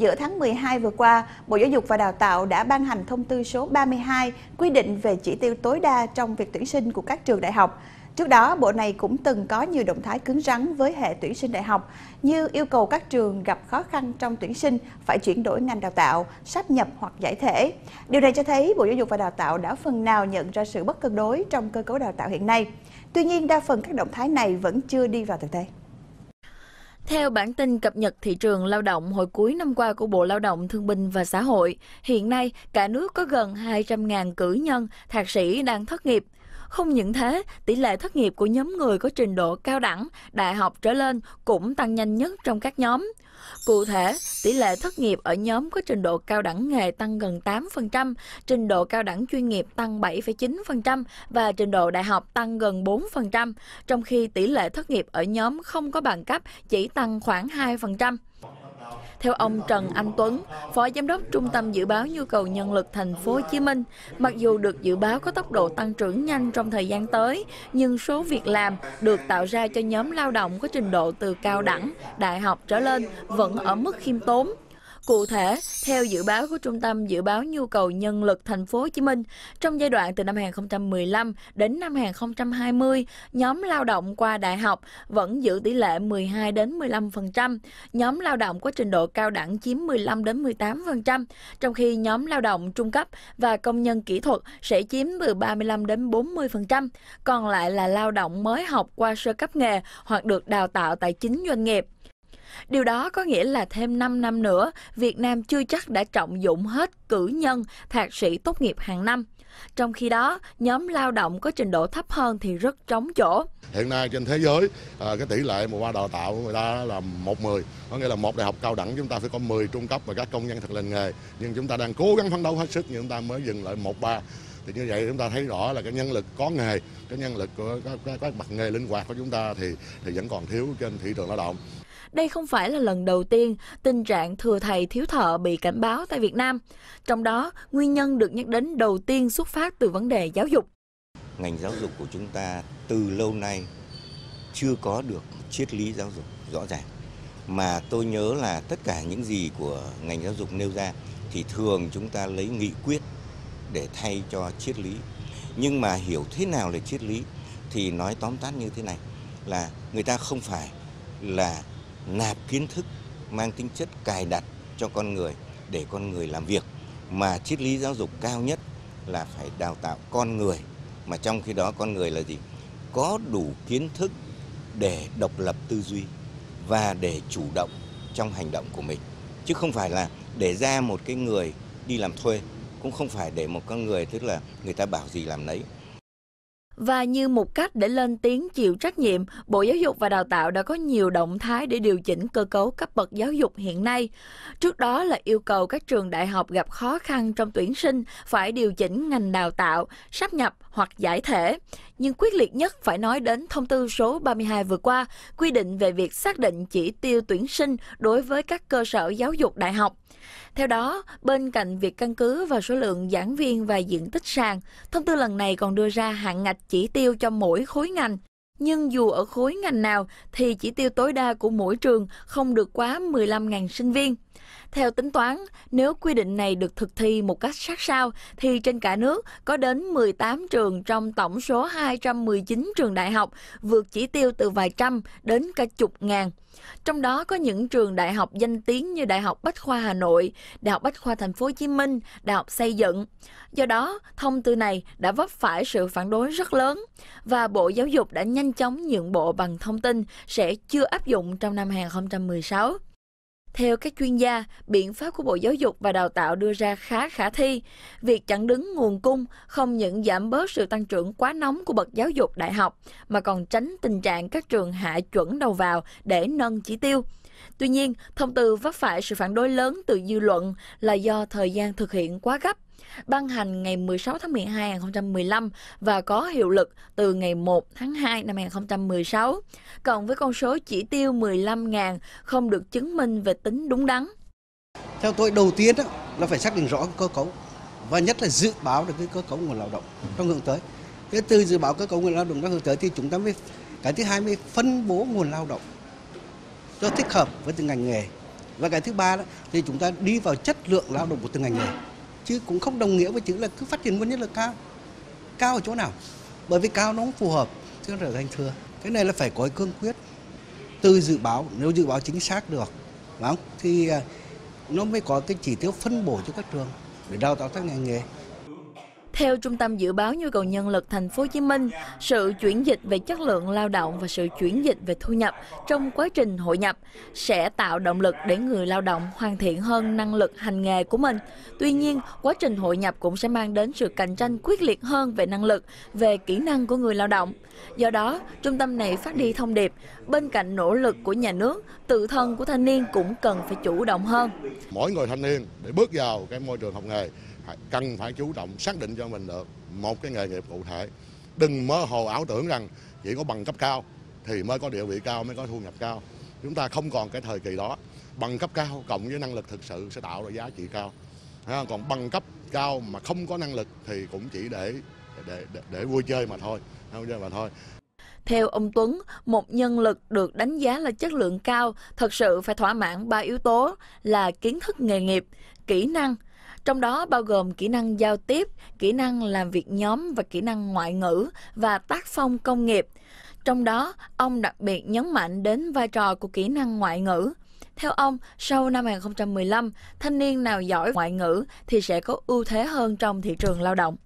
Giữa tháng 12 vừa qua, Bộ Giáo dục và Đào tạo đã ban hành thông tư số 32 quy định về chỉ tiêu tối đa trong việc tuyển sinh của các trường đại học. Trước đó, bộ này cũng từng có nhiều động thái cứng rắn với hệ tuyển sinh đại học như yêu cầu các trường gặp khó khăn trong tuyển sinh phải chuyển đổi ngành đào tạo, sáp nhập hoặc giải thể. Điều này cho thấy Bộ Giáo dục và Đào tạo đã phần nào nhận ra sự bất cân đối trong cơ cấu đào tạo hiện nay. Tuy nhiên, đa phần các động thái này vẫn chưa đi vào thực tế. Theo bản tin cập nhật thị trường lao động hồi cuối năm qua của Bộ Lao động Thương binh và Xã hội, hiện nay cả nước có gần 200.000 cử nhân, thạc sĩ đang thất nghiệp, không những thế, tỷ lệ thất nghiệp của nhóm người có trình độ cao đẳng, đại học trở lên cũng tăng nhanh nhất trong các nhóm. Cụ thể, tỷ lệ thất nghiệp ở nhóm có trình độ cao đẳng nghề tăng gần 8%, trình độ cao đẳng chuyên nghiệp tăng 7,9% và trình độ đại học tăng gần 4%, trong khi tỷ lệ thất nghiệp ở nhóm không có bằng cấp chỉ tăng khoảng 2%. Theo ông Trần Anh Tuấn, Phó Giám đốc Trung tâm Dự báo Nhu cầu Nhân lực Thành phố Hồ Chí Minh, mặc dù được dự báo có tốc độ tăng trưởng nhanh trong thời gian tới, nhưng số việc làm được tạo ra cho nhóm lao động có trình độ từ cao đẳng, đại học trở lên vẫn ở mức khiêm tốn. Cụ thể, theo dự báo của Trung tâm Dự báo Nhu cầu Nhân lực Thành phố Hồ Chí Minh, trong giai đoạn từ năm 2015 đến năm 2020, nhóm lao động qua đại học vẫn giữ tỷ lệ 12 đến 15%, nhóm lao động có trình độ cao đẳng chiếm 15 đến 18%, trong khi nhóm lao động trung cấp và công nhân kỹ thuật sẽ chiếm từ 35 đến 40%, còn lại là lao động mới học qua sơ cấp nghề hoặc được đào tạo tại chính doanh nghiệp. Điều đó có nghĩa là thêm 5 năm nữa, Việt Nam chưa chắc đã trọng dụng hết cử nhân, thạc sĩ tốt nghiệp hàng năm. Trong khi đó, nhóm lao động có trình độ thấp hơn thì rất trống chỗ. Hiện nay trên thế giới, à, cái tỷ lệ mà qua đào tạo của người ta là 1-10, có nghĩa là một đại học cao đẳng chúng ta phải có 10 trung cấp và các công nhân thật lành nghề. Nhưng chúng ta đang cố gắng phấn đấu hết sức nhưng chúng ta mới dừng lại 1-3 thì như vậy chúng ta thấy rõ là cái nhân lực có nghề cái nhân lực của các, các, các bậc nghề linh hoạt của chúng ta thì thì vẫn còn thiếu trên thị trường lao động đây không phải là lần đầu tiên tình trạng thừa thầy thiếu thợ bị cảnh báo tại Việt Nam. Trong đó, nguyên nhân được nhắc đến đầu tiên xuất phát từ vấn đề giáo dục. Ngành giáo dục của chúng ta từ lâu nay chưa có được triết lý giáo dục rõ ràng. Mà tôi nhớ là tất cả những gì của ngành giáo dục nêu ra thì thường chúng ta lấy nghị quyết để thay cho triết lý. Nhưng mà hiểu thế nào là triết lý thì nói tóm tắt như thế này là người ta không phải là nạp kiến thức mang tính chất cài đặt cho con người để con người làm việc mà triết lý giáo dục cao nhất là phải đào tạo con người mà trong khi đó con người là gì có đủ kiến thức để độc lập tư duy và để chủ động trong hành động của mình chứ không phải là để ra một cái người đi làm thuê cũng không phải để một con người tức là người ta bảo gì làm nấy và như một cách để lên tiếng chịu trách nhiệm, Bộ Giáo dục và Đào tạo đã có nhiều động thái để điều chỉnh cơ cấu cấp bậc giáo dục hiện nay. Trước đó là yêu cầu các trường đại học gặp khó khăn trong tuyển sinh phải điều chỉnh ngành đào tạo, sắp nhập hoặc giải thể. Nhưng quyết liệt nhất phải nói đến thông tư số 32 vừa qua, quy định về việc xác định chỉ tiêu tuyển sinh đối với các cơ sở giáo dục đại học. Theo đó, bên cạnh việc căn cứ vào số lượng giảng viên và diện tích sàn, thông tư lần này còn đưa ra hạn ngạch chỉ tiêu cho mỗi khối ngành. Nhưng dù ở khối ngành nào thì chỉ tiêu tối đa của mỗi trường không được quá 15.000 sinh viên. Theo tính toán, nếu quy định này được thực thi một cách sát sao, thì trên cả nước có đến 18 trường trong tổng số 219 trường đại học vượt chỉ tiêu từ vài trăm đến cả chục ngàn. Trong đó có những trường đại học danh tiếng như Đại học Bách khoa Hà Nội, Đại học Bách khoa Thành phố Hồ Chí Minh, Đại học Xây dựng. Do đó, thông tư này đã vấp phải sự phản đối rất lớn và Bộ Giáo dục đã nhanh chóng nhượng bộ bằng thông tin sẽ chưa áp dụng trong năm 2016. Theo các chuyên gia, biện pháp của Bộ Giáo dục và Đào tạo đưa ra khá khả thi. Việc chặn đứng nguồn cung không những giảm bớt sự tăng trưởng quá nóng của bậc giáo dục đại học, mà còn tránh tình trạng các trường hạ chuẩn đầu vào để nâng chỉ tiêu. Tuy nhiên, thông tư vấp phải sự phản đối lớn từ dư luận là do thời gian thực hiện quá gấp ban hành ngày 16 tháng 12 năm 2015 và có hiệu lực từ ngày 1 tháng 2 năm 2016, cộng với con số chỉ tiêu 15.000 không được chứng minh về tính đúng đắn. Theo tôi đầu tiên đó, là phải xác định rõ cơ cấu và nhất là dự báo được cái cơ cấu nguồn lao động trong hướng tới. Cái từ dự báo cơ cấu nguồn lao động trong hướng tới thì chúng ta mới cái thứ hai mới phân bố nguồn lao động cho thích hợp với từng ngành nghề và cái thứ ba đó, thì chúng ta đi vào chất lượng lao động của từng ngành nghề chứ cũng không đồng nghĩa với chữ là cứ phát triển nguồn nhân lực cao cao ở chỗ nào bởi vì cao nó không phù hợp chứ trở thành thừa cái này là phải có cương quyết từ dự báo nếu dự báo chính xác được đúng không thì à, nó mới có cái chỉ tiêu phân bổ cho các trường để đào tạo các ngành nghề theo Trung tâm Dự báo Nhu cầu Nhân lực Thành phố Hồ Chí Minh, sự chuyển dịch về chất lượng lao động và sự chuyển dịch về thu nhập trong quá trình hội nhập sẽ tạo động lực để người lao động hoàn thiện hơn năng lực hành nghề của mình. Tuy nhiên, quá trình hội nhập cũng sẽ mang đến sự cạnh tranh quyết liệt hơn về năng lực, về kỹ năng của người lao động. Do đó, trung tâm này phát đi thông điệp, bên cạnh nỗ lực của nhà nước, tự thân của thanh niên cũng cần phải chủ động hơn. Mỗi người thanh niên để bước vào cái môi trường học nghề cần phải chủ động xác định cho mình được một cái nghề nghiệp cụ thể đừng mơ hồ ảo tưởng rằng chỉ có bằng cấp cao thì mới có địa vị cao mới có thu nhập cao chúng ta không còn cái thời kỳ đó bằng cấp cao cộng với năng lực thực sự sẽ tạo ra giá trị cao còn bằng cấp cao mà không có năng lực thì cũng chỉ để để để, để vui chơi mà thôi vui chơi mà thôi theo ông Tuấn, một nhân lực được đánh giá là chất lượng cao thật sự phải thỏa mãn ba yếu tố là kiến thức nghề nghiệp, kỹ năng trong đó bao gồm kỹ năng giao tiếp, kỹ năng làm việc nhóm và kỹ năng ngoại ngữ và tác phong công nghiệp. Trong đó, ông đặc biệt nhấn mạnh đến vai trò của kỹ năng ngoại ngữ. Theo ông, sau năm 2015, thanh niên nào giỏi ngoại ngữ thì sẽ có ưu thế hơn trong thị trường lao động.